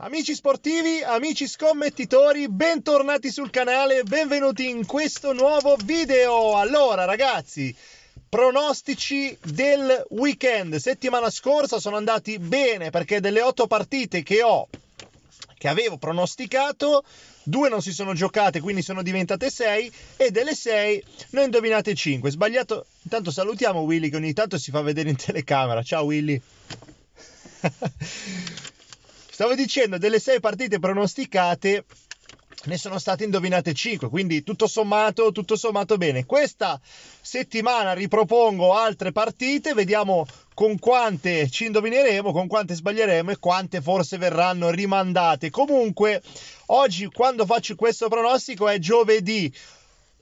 Amici sportivi, amici scommettitori, bentornati sul canale, benvenuti in questo nuovo video. Allora ragazzi, pronostici del weekend. Settimana scorsa sono andati bene perché delle otto partite che ho, che avevo pronosticato, due non si sono giocate, quindi sono diventate sei e delle sei ne ho indovinate cinque. Sbagliato. Intanto salutiamo Willy che ogni tanto si fa vedere in telecamera. Ciao Willy. Stavo dicendo, delle sei partite pronosticate ne sono state indovinate 5, quindi tutto sommato, tutto sommato bene. Questa settimana ripropongo altre partite, vediamo con quante ci indovineremo, con quante sbaglieremo e quante forse verranno rimandate. Comunque, oggi quando faccio questo pronostico è giovedì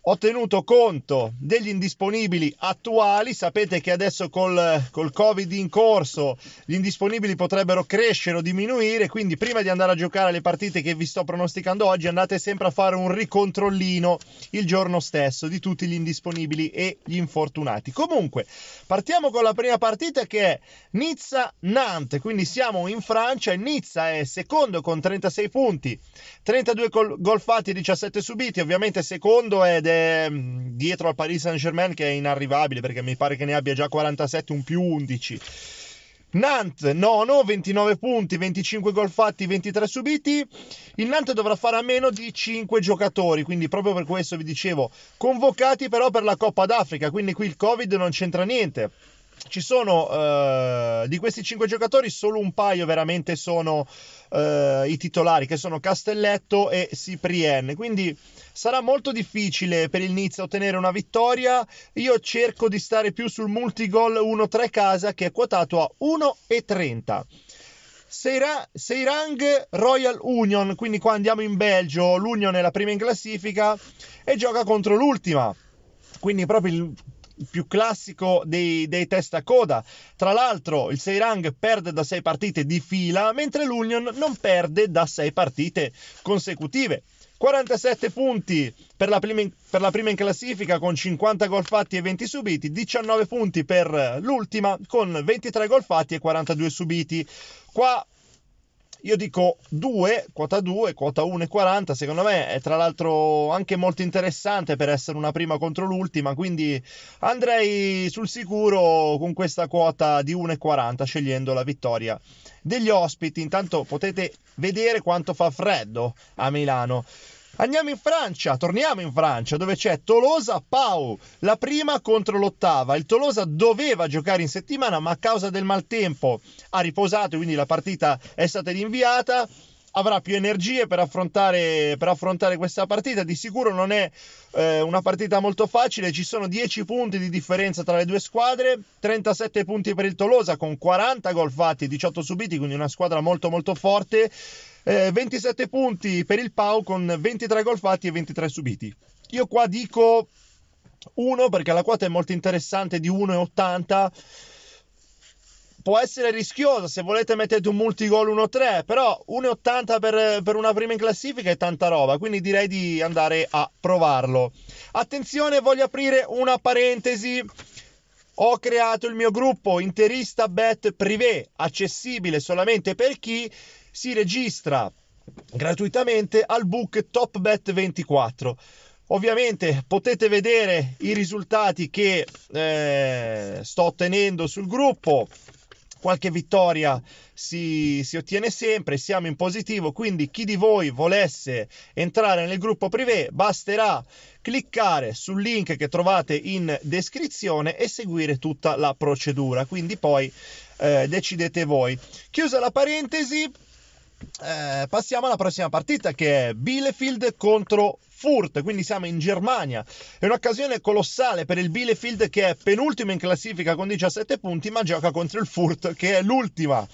ho tenuto conto degli indisponibili attuali, sapete che adesso col, col, Covid in corso gli indisponibili potrebbero crescere o diminuire, quindi prima di andare a giocare le partite che vi sto pronosticando oggi andate sempre a fare un ricontrollino il giorno stesso di tutti gli indisponibili e gli infortunati. Comunque, partiamo con la prima partita che è Nizza-Nantes, quindi siamo in Francia e Nizza è secondo con 36 punti, 32 gol fatti e 17 subiti, ovviamente secondo ed è eh, dietro al Paris Saint-Germain che è inarrivabile perché mi pare che ne abbia già 47 un più 11. Nantes, nono, 29 punti, 25 gol fatti, 23 subiti. Il Nantes dovrà fare a meno di 5 giocatori, quindi proprio per questo vi dicevo, convocati però per la Coppa d'Africa, quindi qui il Covid non c'entra niente ci sono uh, di questi cinque giocatori solo un paio veramente sono uh, i titolari che sono Castelletto e Cyprien quindi sarà molto difficile per il Nizza ottenere una vittoria io cerco di stare più sul multigol 1-3 casa che è quotato a 1,30 Seira- Seirang Royal Union quindi qua andiamo in Belgio l'Union è la prima in classifica e gioca contro l'ultima quindi proprio il più classico dei, dei coda. Tra l'altro il Seirang perde da sei partite di fila, mentre l'Union non perde da sei partite consecutive. 47 punti per la, prima in, per la prima in classifica con 50 gol fatti e 20 subiti, 19 punti per l'ultima con 23 gol fatti e 42 subiti. Qua io dico 2, quota 2, quota 1,40, secondo me è tra l'altro anche molto interessante per essere una prima contro l'ultima, quindi andrei sul sicuro con questa quota di 1,40 scegliendo la vittoria degli ospiti. Intanto potete vedere quanto fa freddo a Milano. Andiamo in Francia, torniamo in Francia, dove c'è Tolosa-Pau, la prima contro l'ottava. Il Tolosa doveva giocare in settimana, ma a causa del maltempo ha riposato, quindi la partita è stata rinviata avrà più energie per affrontare, per affrontare, questa partita. Di sicuro non è eh, una partita molto facile, ci sono 10 punti di differenza tra le due squadre, 37 punti per il Tolosa con 40 gol fatti, 18 subiti, quindi una squadra molto molto forte. Eh, 27 punti per il Pau con 23 gol fatti e 23 subiti. Io qua dico 1 perché la quota è molto interessante di 1,80 può essere rischiosa. Se volete, mettete un multigol 1-3. Però 1,80 per, per, una prima in classifica è tanta roba. Quindi direi di andare a provarlo. Attenzione, voglio aprire una parentesi. Ho creato il mio gruppo interista bet privé, accessibile solamente per chi si registra gratuitamente al book Top TopBet24. Ovviamente potete vedere i risultati che eh, sto ottenendo sul gruppo. Qualche vittoria si, si, ottiene sempre, siamo in positivo, quindi chi di voi volesse entrare nel gruppo privé basterà cliccare sul link che trovate in descrizione e seguire tutta la procedura, quindi poi eh, decidete voi. Chiusa la parentesi, eh, passiamo alla prossima partita che è Bielefeld contro Furt, quindi siamo in Germania. È un'occasione colossale per il Bielefeld che è penultimo in classifica con 17 punti, ma gioca contro il Furt che è l'ultima.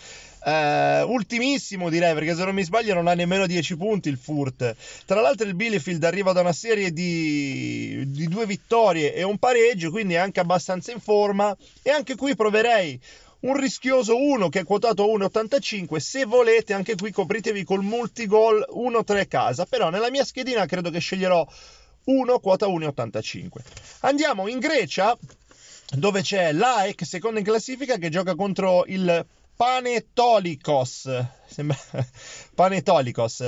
Uh, ultimissimo direi perché se non mi sbaglio non ha nemmeno 10 punti il Furt tra l'altro il Bielefeld arriva da una serie di, di due vittorie e un pareggio quindi è anche abbastanza in forma e anche qui proverei un rischioso 1 che è quotato 1,85 se volete anche qui copritevi col multigol 1-3 casa però nella mia schedina credo che sceglierò 1 quota 1,85 andiamo in Grecia dove c'è l'AEC secondo in classifica che gioca contro il Panetolikos. Sembra... Panetolikos.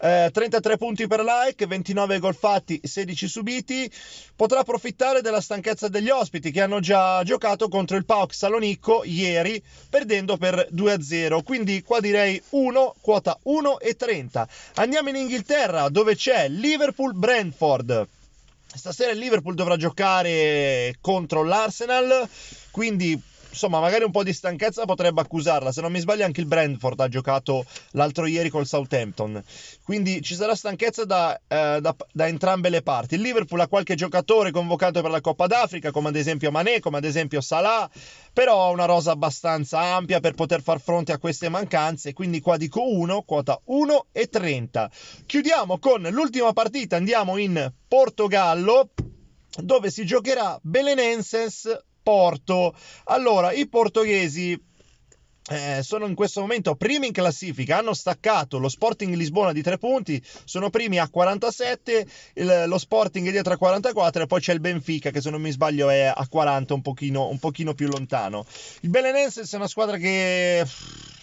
Eh, 33 punti per like, 29 gol fatti, 16 subiti. Potrà approfittare della stanchezza degli ospiti che hanno già giocato contro il Pauk Salonicco ieri, perdendo per 2-0. Quindi qua direi 1, quota 1,30. Andiamo in Inghilterra, dove c'è Liverpool-Brentford. Stasera il Liverpool dovrà giocare contro l'Arsenal, quindi insomma, magari un po' di stanchezza potrebbe accusarla. Se non mi sbaglio, anche il Brentford ha giocato l'altro ieri col Southampton. Quindi ci sarà stanchezza da, eh, da, da entrambe le parti. Il Liverpool ha qualche giocatore convocato per la Coppa d'Africa, come ad esempio Mané, come ad esempio Salah, però ha una rosa abbastanza ampia per poter far fronte a queste mancanze. Quindi qua dico 1, quota 1 e 30. Chiudiamo con l'ultima partita, andiamo in Portogallo dove si giocherà Belenenses Porto. Allora, i portoghesi eh, sono in questo momento primi in classifica, hanno staccato lo Sporting Lisbona di 3 punti, sono primi a 47, il, lo Sporting è dietro a 44 e poi c'è il Benfica che se non mi sbaglio è a 40, un pochino, un pochino più lontano. Il Belenenses è una squadra che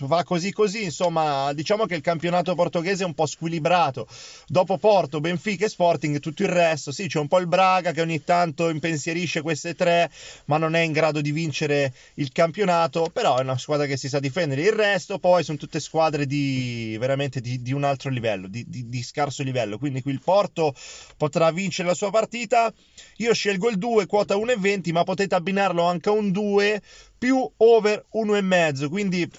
va così così, insomma diciamo che il campionato portoghese è un po' squilibrato, dopo Porto, Benfica e Sporting tutto il resto, sì c'è un po' il Braga che ogni tanto impensierisce queste tre ma non è in grado di vincere il campionato, però è una squadra che si sa difendere, il resto poi sono tutte squadre di veramente di, di un altro livello, di, di, di scarso livello, quindi qui il Porto potrà vincere la sua partita, io scelgo il 2, quota 1,20 ma potete abbinarlo anche a un 2 più over 1,5 quindi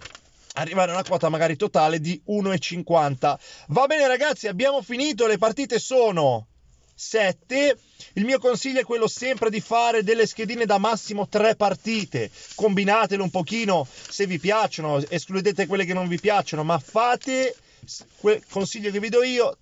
arrivare a una quota magari totale di 1,50. Va bene ragazzi, abbiamo finito, le partite sono 7. Il mio consiglio è quello sempre di fare delle schedine da massimo 3 partite. Combinatele un pochino se vi piacciono, escludete quelle che non vi piacciono, ma fate quel consiglio che vi do io,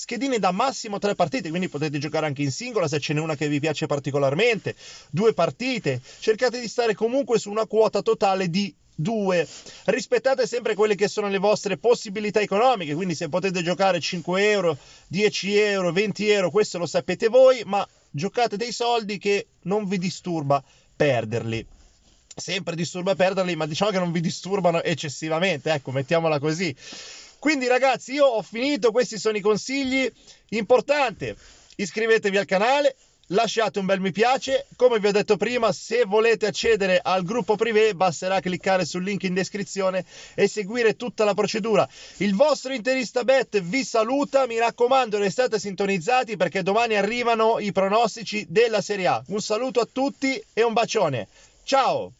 schedine da massimo tre partite, quindi potete giocare anche in singola se ce n'è una che vi piace particolarmente, due partite, cercate di stare comunque su una quota totale di due, Rispettate sempre quelle che sono le vostre possibilità economiche, quindi se potete giocare 5 euro, 10 euro, 20 euro, questo lo sapete voi, ma giocate dei soldi che non vi disturba perderli. Sempre disturba perderli, ma diciamo che non vi disturbano eccessivamente, ecco, mettiamola così. Quindi ragazzi, io ho finito, questi sono i consigli importanti. Iscrivetevi al canale, lasciate un bel mi piace. Come vi ho detto prima, se volete accedere al gruppo privé, basterà cliccare sul link in descrizione e seguire tutta la procedura. Il vostro interista Bet vi saluta. Mi raccomando, restate sintonizzati perché domani arrivano i pronostici della Serie A. Un saluto a tutti e un bacione. Ciao!